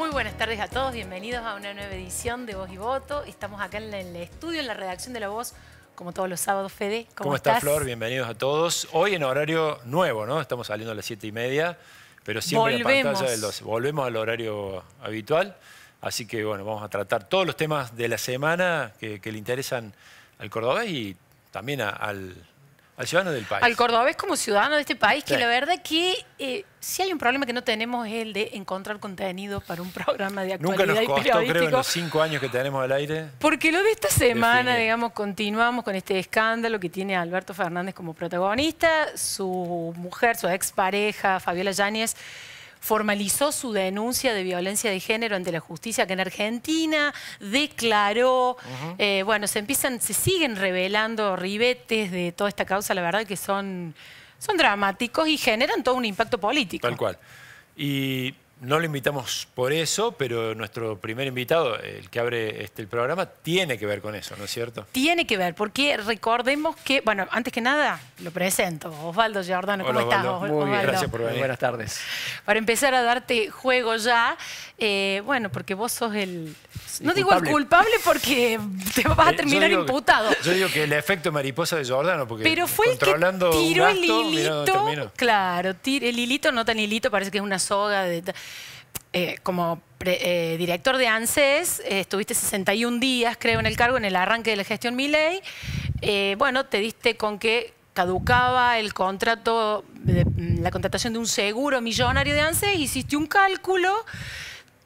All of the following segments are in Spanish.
Muy buenas tardes a todos, bienvenidos a una nueva edición de Voz y Voto. Estamos acá en el estudio, en la redacción de La Voz, como todos los sábados, Fede. ¿Cómo, está Flor? Bienvenidos a todos. Hoy en horario nuevo, ¿no? Estamos saliendo a las 7 y media, pero siempre Volvemos. en la pantalla del 12. Volvemos al horario habitual. Así que, bueno, vamos a tratar todos los temas de la semana que, le interesan al cordobés y también al, al ciudadano del país. Al cordobés como ciudadano de este país, que la verdad que eh, si hay un problema que no tenemos es el de encontrar contenido para un programa de actualidad Nunca nos costó, creo, en los cinco años que tenemos al aire. Porque lo de esta semana, digamos, continuamos con este escándalo que tiene a Alberto Fernández como protagonista, su mujer, su expareja, Fabiola Yáñez, formalizó su denuncia de violencia de género ante la justicia que en Argentina, declaró, eh, bueno, se empiezan, se siguen revelando ribetes de toda esta causa, la verdad que son, son dramáticos y generan todo un impacto político. Tal cual. Y no lo invitamos por eso, pero nuestro primer invitado, el que abre este, el programa, tiene que ver con eso, ¿no es cierto? Tiene que ver, porque recordemos que, bueno, antes que nada, lo presento. Osvaldo Giordano, ¿cómo estás? Muy bien, gracias por venir. Buenas tardes. Para empezar a darte juego ya, eh, bueno, porque vos sos el... no digo el culpable porque te vas a eh, terminar imputado. yo digo que el efecto mariposa de Giordano, porque Pero fue que tiró el hilito. Claro, el hilito, no tan hilito, parece que es una soga de eh, como eh, director de ANSES, eh, estuviste 61 días, creo, en el cargo en el arranque de la gestión Miley. bueno, te diste con que caducaba el contrato, de, mm, la contratación de un seguro millonario de ANSES, hiciste un cálculo,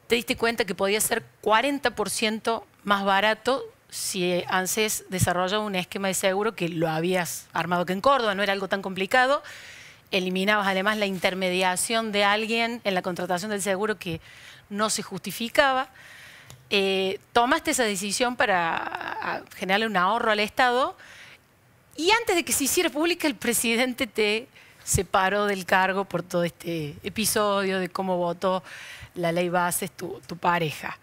te diste cuenta que podía ser 40% más barato si ANSES desarrolla un esquema de seguro que lo habías armado que en Córdoba, no era algo tan complicado eliminabas además la intermediación de alguien en la contratación del seguro que no se justificaba. Eh, tomaste esa decisión para generarle un ahorro al Estado y antes de que se hiciera pública el presidente te separó del cargo por todo este episodio de cómo votó la ley Bases tu pareja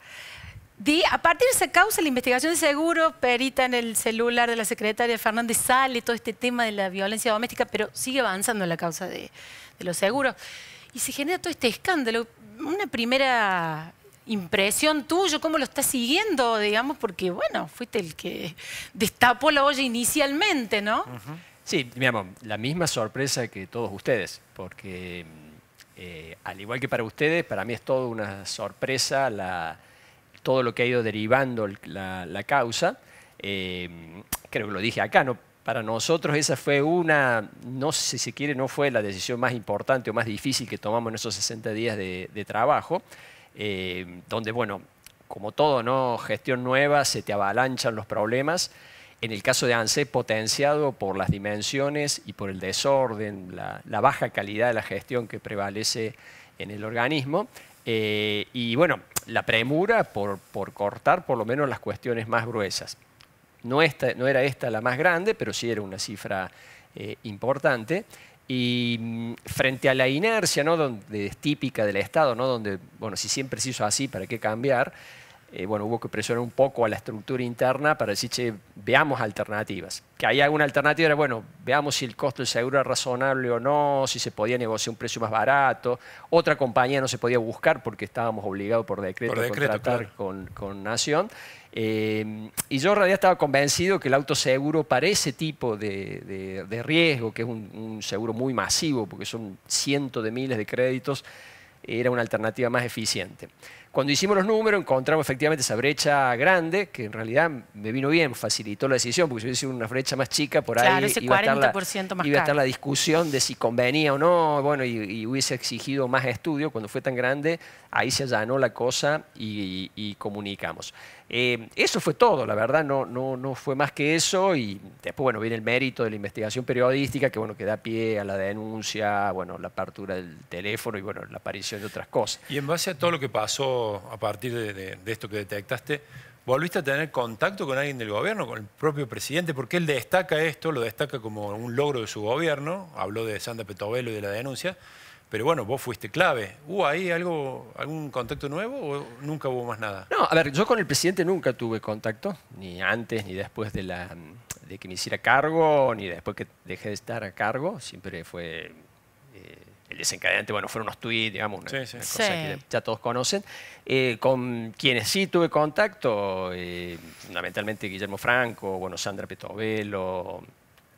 a partir de esa causa, la investigación de seguro perita en el celular de la secretaria Fernández sale todo este tema de la violencia doméstica, pero sigue avanzando la causa de, los seguros. Y se genera todo este escándalo. Una primera impresión tuya, cómo lo estás siguiendo, digamos, porque, bueno, fuiste el que destapó la olla inicialmente, ¿no? Sí, mi Sí, la misma sorpresa que todos ustedes, porque eh, al igual que para ustedes, para mí es toda una sorpresa la todo lo que ha ido derivando la, causa. Eh, creo que lo dije acá, ¿no? para nosotros esa fue una, no sé si se quiere, no fue la decisión más importante o más difícil que tomamos en esos 60 días de, trabajo, eh, donde, bueno, como todo, ¿no? gestión nueva, se te avalanchan los problemas. En el caso de ANSE, potenciado por las dimensiones y por el desorden, la baja calidad de la gestión que prevalece en el organismo. Eh, y bueno, la premura por, cortar por lo menos las cuestiones más gruesas. No, era esta la más grande, pero sí era una cifra eh, importante. Y mm, frente a la inercia, ¿no? Donde es típica del Estado, Donde, bueno, si siempre se hizo así, ¿para qué cambiar? Eh, bueno, hubo que presionar un poco a la estructura interna para decir, che, veamos alternativas. Que hay alguna alternativa era, bueno, veamos si el costo del seguro era razonable o no, si se podía negociar un precio más barato. Otra compañía no se podía buscar porque estábamos obligados por decreto, a contratar con, Nación. Eh, y yo en realidad estaba convencido que el autoseguro para ese tipo de, riesgo, que es un seguro muy masivo, porque son cientos de miles de créditos, era una alternativa más eficiente. Cuando hicimos los números encontramos efectivamente esa brecha grande, que en realidad me vino bien, facilitó la decisión, porque si hubiese sido una brecha más chica, por ahí iba, a estar, la, discusión de si convenía o no, bueno, y, hubiese exigido más estudio, cuando fue tan grande, ahí se allanó la cosa y comunicamos. Eh, eso fue todo, la verdad, no, no, no fue más que eso y después, bueno, viene el mérito de la investigación periodística que, bueno, que da pie a la denuncia, bueno, la apertura del teléfono y, bueno, la aparición de otras cosas. Y en base a todo lo que pasó a partir de, de esto que detectaste, ¿volviste a tener contacto con alguien del gobierno, con el propio presidente? Porque él destaca esto, lo destaca como un logro de su gobierno, habló de Sandra Petovelo y de la denuncia, pero bueno, vos fuiste clave. ¿Hubo ahí algo, algún contacto nuevo o nunca hubo más nada? No, a ver, yo con el presidente nunca tuve contacto, ni antes ni después de, que me hiciera cargo, ni después que dejé de estar a cargo. Siempre fue eh, el desencadenante, bueno, fueron unos tweets, digamos, una, cosa que ya todos conocen. Eh, con quienes sí tuve contacto, eh, fundamentalmente Guillermo Franco, bueno, Sandra Petovelo,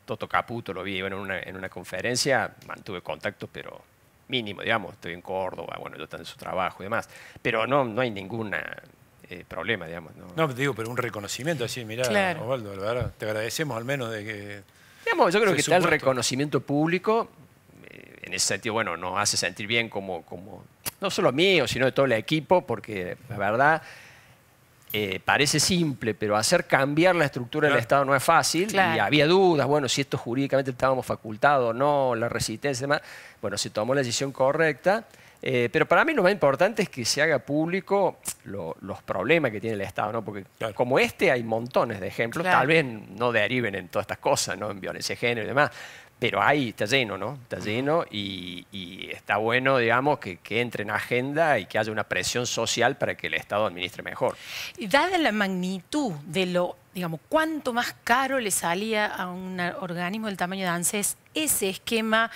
Toto Caputo, lo vi una, en una conferencia, mantuve contacto, pero mínimo, digamos, estoy en Córdoba, bueno, yo en su trabajo y demás, pero no, no hay ningún eh, problema, digamos. No, no digo, pero un reconocimiento así, mirá, Osvaldo, la verdad, te agradecemos al menos de que... Digamos, yo creo que tal el reconocimiento público, eh, en ese sentido, bueno, nos hace sentir bien como, como, no solo mío, sino de todo el equipo, porque la verdad eh, parece simple, pero hacer cambiar la estructura del Estado no es fácil y había dudas, bueno, si esto jurídicamente estábamos facultados o no, la resistencia y demás. Bueno, se tomó la decisión correcta, eh, pero para mí lo más importante es que se haga público los problemas que tiene el Estado, ¿no? porque como este hay montones de ejemplos, tal vez no deriven en todas estas cosas, ¿no? en violencia de género y demás, pero ahí está lleno, ¿no? Está lleno y, está bueno, digamos, que, entre en agenda y que haya una presión social para que el Estado administre mejor. Y dada la magnitud de lo, digamos, cuánto más caro le salía a un organismo del tamaño de ANSES ese esquema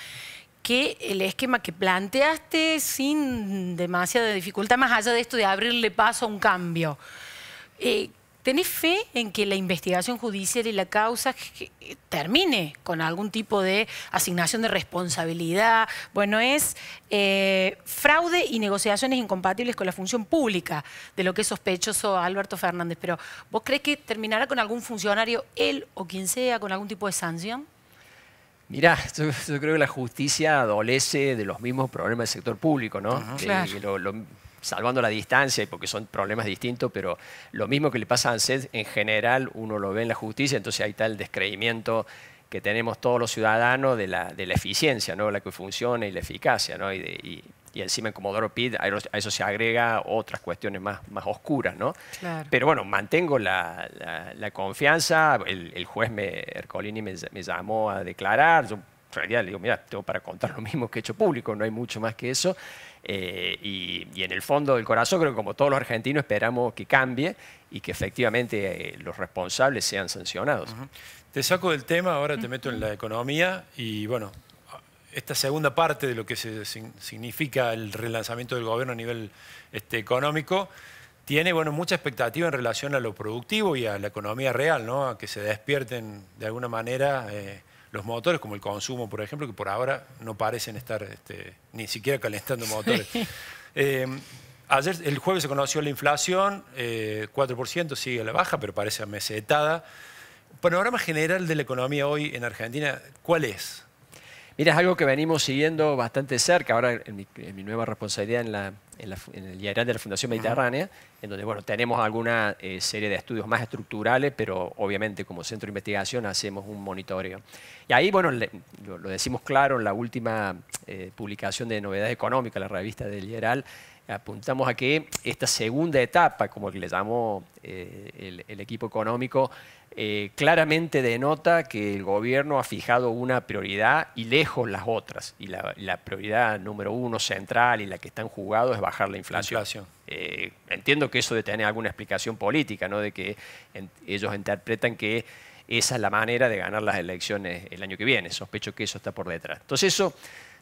que el esquema que planteaste sin demasiada dificultad, más allá de esto de abrirle paso a un cambio. Eh, ¿Tenés fe en que la investigación judicial y la causa termine con algún tipo de asignación de responsabilidad? Bueno, es eh, fraude y negociaciones incompatibles con la función pública, de lo que es sospechoso Alberto Fernández. Pero, ¿vos crees que terminará con algún funcionario, él o quien sea, con algún tipo de sanción? Mirá, yo, creo que la justicia adolece de los mismos problemas del sector público, ¿no? claro salvando la distancia y porque son problemas distintos, pero lo mismo que le pasa a ANSES en general uno lo ve en la justicia, entonces ahí está el descreimiento que tenemos todos los ciudadanos de la, de la eficiencia, ¿no? la que funciona y la eficacia. ¿no? Y, encima en Comodoro PID a eso se agrega otras cuestiones más, más oscuras. ¿no? Pero bueno, mantengo la, la, confianza. El, juez me, Ercolini me, me llamó a declarar. Yo en realidad le digo, mira, tengo para contar lo mismo que he hecho público, no hay mucho más que eso. Eh, y, en el fondo del corazón creo que como todos los argentinos esperamos que cambie y que efectivamente eh, los responsables sean sancionados. Te saco del tema, ahora te meto en la economía y bueno, esta segunda parte de lo que se, significa el relanzamiento del gobierno a nivel este, económico tiene bueno, mucha expectativa en relación a lo productivo y a la economía real, ¿no? a que se despierten de alguna manera eh, los motores, como el consumo, por ejemplo, que por ahora no parecen estar este, ni siquiera calentando motores. Eh, ayer, el jueves, se conoció la inflación, 4%, eh, sigue a la baja, pero parece a mesetada. Panorama general de la economía hoy en Argentina, ¿cuál es? Mira, es algo que venimos siguiendo bastante cerca, ahora en mi, nueva responsabilidad en, el Lideral de la Fundación Mediterránea, en donde bueno, tenemos alguna eh, serie de estudios más estructurales, pero obviamente como centro de investigación hacemos un monitoreo. Y ahí, bueno, lo, decimos claro en la última eh, publicación de Novedades Económicas, la revista del Lideral, apuntamos a que esta segunda etapa, como le llamó eh, el, equipo económico, eh, claramente denota que el gobierno ha fijado una prioridad y lejos las otras. Y la, prioridad número uno central y la que están jugados es bajar la inflación. Eh, entiendo que eso debe tener alguna explicación política, ¿no? de que ellos interpretan que esa es la manera de ganar las elecciones el año que viene. Sospecho que eso está por detrás. Entonces eso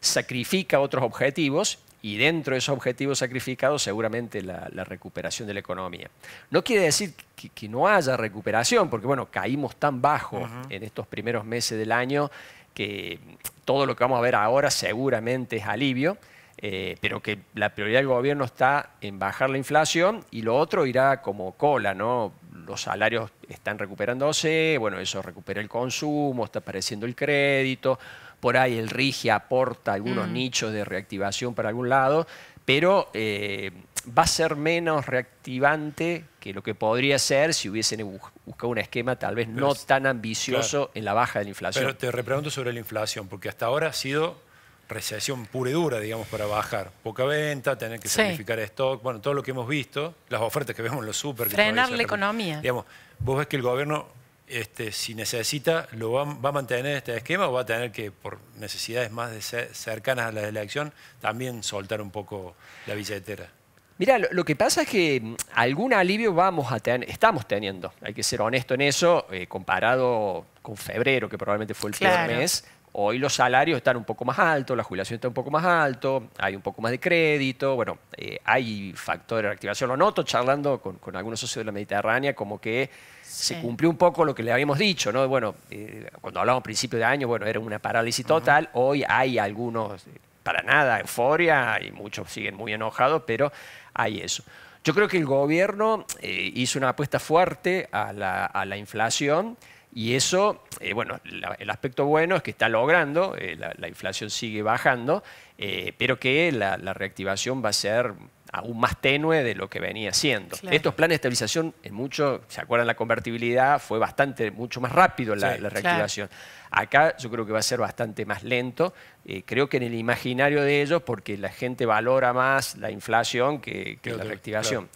sacrifica otros objetivos y dentro de esos objetivos sacrificados seguramente la, recuperación de la economía. No quiere decir que, no haya recuperación, porque bueno, caímos tan bajo en estos primeros meses del año que todo lo que vamos a ver ahora seguramente es alivio, eh, pero que la prioridad del gobierno está en bajar la inflación y lo otro irá como cola, ¿no? Los salarios están recuperándose, bueno, eso recupera el consumo, está apareciendo el crédito por ahí el RIGI aporta algunos mm. nichos de reactivación para algún lado, pero eh, va a ser menos reactivante que lo que podría ser si hubiesen buscado un esquema tal vez no tan ambicioso en la baja de la inflación. Pero te repregunto sobre la inflación, porque hasta ahora ha sido recesión pura y dura, digamos, para bajar. Poca venta, tener que sacrificar stock, bueno, todo lo que hemos visto, las ofertas que vemos en los super. Frenar la economía. Digamos, vos ves que el gobierno este, si necesita, lo va, a mantener este esquema o va a tener que, por necesidades más cercanas a la elección, también soltar un poco la billetera? Mira, lo, que pasa es que mm, algún alivio vamos a tener, estamos teniendo, hay que ser honesto en eso, eh, comparado con febrero, que probablemente fue el primer mes, Hoy los salarios están un poco más altos, la jubilación está un poco más alto, hay un poco más de crédito, bueno, eh, hay factores de reactivación. Lo noto charlando con, algunos socios de la Mediterránea como que se cumplió un poco lo que le habíamos dicho, ¿no? Bueno, eh, cuando hablamos a principio de año, bueno, era una parálisis total, hoy hay algunos, eh, para nada, euforia, y muchos siguen muy enojados, pero hay eso. Yo creo que el gobierno hizo una apuesta fuerte a la inflación, y eso, eh, bueno, el aspecto bueno es que está logrando, eh, la, inflación sigue bajando, eh, pero que la reactivación va a ser aún más tenue de lo que venía siendo. Estos planes de estabilización, en mucho, ¿se acuerdan la convertibilidad? Fue bastante, mucho más rápido la, reactivación. Acá yo creo que va a ser bastante más lento. Eh, creo que en el imaginario de ellos, porque la gente valora más la inflación que, la reactivación.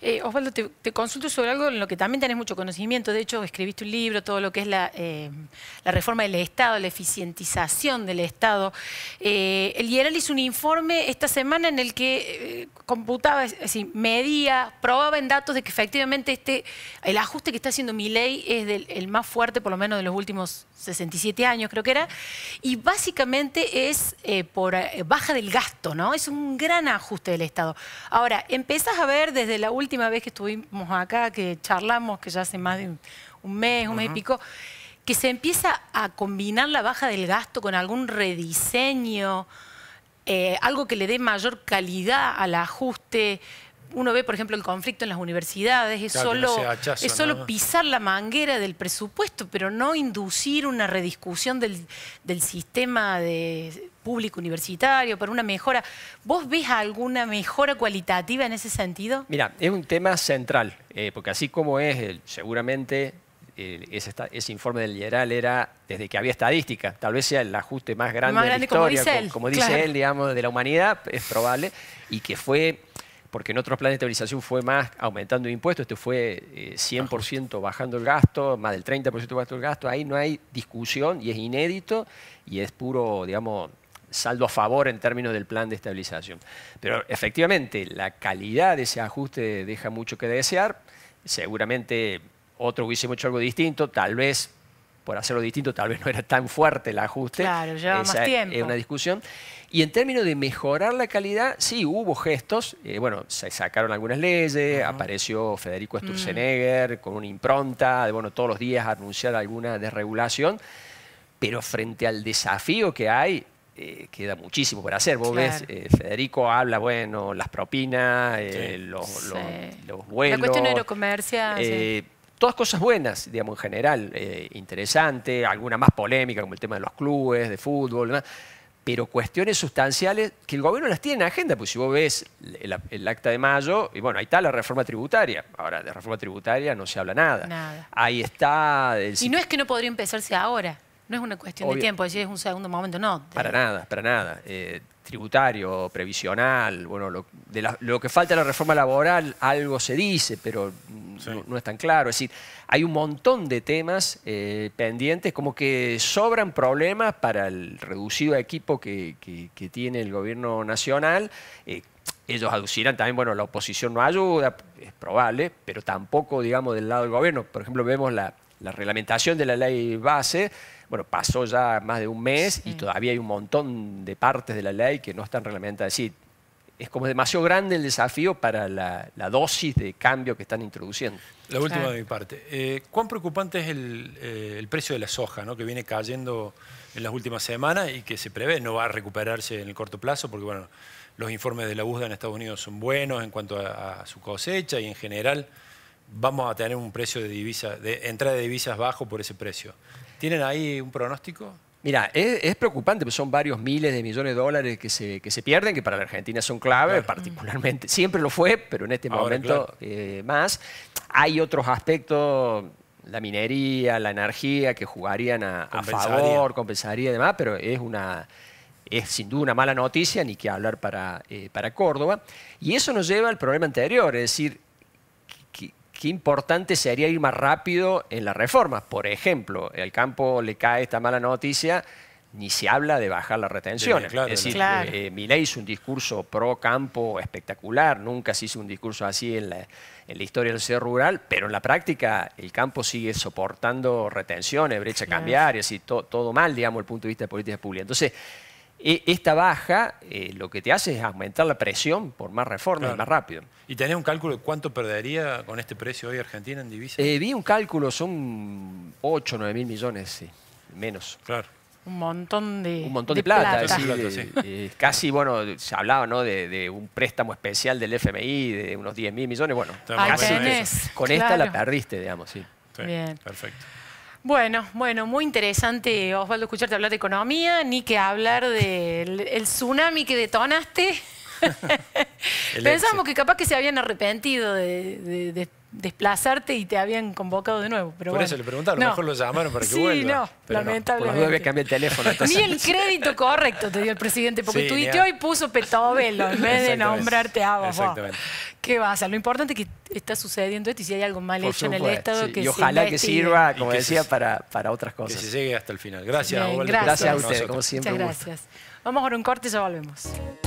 Eh, Osvaldo, te, consulto sobre algo en lo que también tenés mucho conocimiento. De hecho, escribiste un libro, todo lo que es la, eh, reforma del Estado, la eficientización del Estado. el IERAL hizo un informe esta semana en el que computaba, es medía, probaba en datos de que efectivamente este, el ajuste que está haciendo mi ley es el más fuerte, por lo menos de los últimos 67 años, creo que era, y básicamente es eh, por eh, baja del gasto, ¿no? Es un gran ajuste del Estado. Ahora, empezás a ver desde la última vez que estuvimos acá, que charlamos, que ya hace más de un, mes, un mes y pico, que se empieza a combinar la baja del gasto con algún rediseño eh, algo que le dé mayor calidad al ajuste. Uno ve, por ejemplo, el conflicto en las universidades, es solo, pisar la manguera del presupuesto, pero no inducir una rediscusión del, sistema público universitario, para una mejora. ¿Vos ves alguna mejora cualitativa en ese sentido? Mira, es un tema central, eh, porque así como es seguramente ese, informe del general era desde que había estadística, tal vez sea el ajuste más grande, de la historia, como dice, él, digamos, de la humanidad, es probable, y que fue porque en otros planes de estabilización fue más aumentando impuestos, este fue 100% eh, bajando el gasto, más del 30% bajando el gasto, ahí no hay discusión y es inédito y es puro, digamos, saldo a favor en términos del plan de estabilización. Pero efectivamente, la calidad de ese ajuste deja mucho que desear, seguramente otro hubiésemos hecho algo distinto, tal vez por hacerlo distinto, tal vez no era tan fuerte el ajuste. Claro, llevaba más tiempo. Es una discusión. Y en términos de mejorar la calidad, sí, hubo gestos. Eh, bueno, se sacaron algunas leyes, apareció Federico mm. Sturzenegger con una impronta de, bueno, todos los días anunciar alguna desregulación. Pero frente al desafío que hay, eh, queda muchísimo por hacer. Vos ves, eh, Federico habla, bueno, las propinas, los, sí. los, La cuestión aerocomercial. Sí todas cosas buenas, digamos, en general, interesantes, eh, interesante, alguna más polémica, como el tema de los clubes, de fútbol, pero cuestiones sustanciales que el gobierno las tiene en agenda, pues si vos ves el, acta de mayo, y bueno, ahí está la reforma tributaria, ahora de reforma tributaria no se habla nada. nada. Ahí está... Y no es que no podría empezarse ahora. No es una cuestión de tiempo, es un segundo momento, no. Para nada, para nada. Eh, tributario, previsional, bueno, lo, de lo que falta en la reforma laboral, algo se dice, pero no, es tan claro. Es decir, hay un montón de temas eh, pendientes, como que sobran problemas para el reducido equipo que, tiene el gobierno nacional. Eh, ellos aducirán también, bueno, la oposición no ayuda, es probable, pero tampoco, digamos, del lado del gobierno. Por ejemplo, vemos la, la reglamentación de la ley base, bueno, pasó ya más de un mes y todavía hay un montón de partes de la ley que no están reglamentadas. Es es como demasiado grande el desafío para la, dosis de cambio que están introduciendo. La última de mi parte. Eh, ¿Cuán preocupante es eh, el, precio de la soja, ¿no? que viene cayendo en las últimas semanas y que se prevé no va a recuperarse en el corto plazo? Porque bueno, los informes de la USDA en Estados Unidos son buenos en cuanto a su cosecha y en general vamos a tener un precio de divisas, de entrada de divisas bajo por ese precio. ¿Tienen ahí un pronóstico? Mira, es, preocupante, pues son varios miles de millones de dólares que se, que se pierden, que para la Argentina son clave, particularmente. Siempre lo fue, pero en este momento eh, más. Hay otros aspectos, la minería, la energía, que jugarían a, favor, compensaría y demás, pero es una, es sin duda una mala noticia, ni que hablar para, eh, para Córdoba. Y eso nos lleva al problema anterior, es decir, qué importante sería ir más rápido en las reformas. Por ejemplo, el campo le cae esta mala noticia, ni se habla de bajar las retenciones. Claro, es decir, eh, hizo un discurso pro campo espectacular, nunca se hizo un discurso así en la, en la historia del ser rural, pero en la práctica el campo sigue soportando retenciones, brecha cambiarias y todo mal, digamos, desde el punto de vista de políticas públicas. Entonces, e, esta baja eh, lo que te hace es aumentar la presión por más reformas más rápido. ¿Y tenés un cálculo de cuánto perdería con este precio hoy Argentina en divisas? Eh, vi un cálculo, son 8 o 9 mil millones, menos. Claro. Un montón de Un montón de, plata. Eh, casi, bueno, se hablaba ¿no? de, un préstamo especial del FMI de unos 10 mil millones. Bueno, con esta la perdiste, digamos, Bien. Perfecto. Bueno, bueno, muy interesante, Osvaldo, escucharte hablar de economía, ni que hablar del tsunami que detonaste. Pensamos que capaz que se habían arrepentido de desplazarte y te habían convocado de nuevo. Por eso le preguntaron, lo mejor lo llamaron para que sí, No, pero lamentablemente. No, que cambiado el teléfono. Ni el crédito correcto te dio el presidente, porque tú tuiteó hoy y puso Petovelo en vez de nombrarte a vos. Exactamente. ¿Qué va a Lo importante es que está sucediendo esto y si hay algo mal hecho en el Estado Y ojalá que sirva, como decía, para, para otras cosas. Que se llegue hasta el final. Gracias, gracias. a ustedes, como siempre. Muchas gracias. vamos Vamos ver un corte y ya volvemos.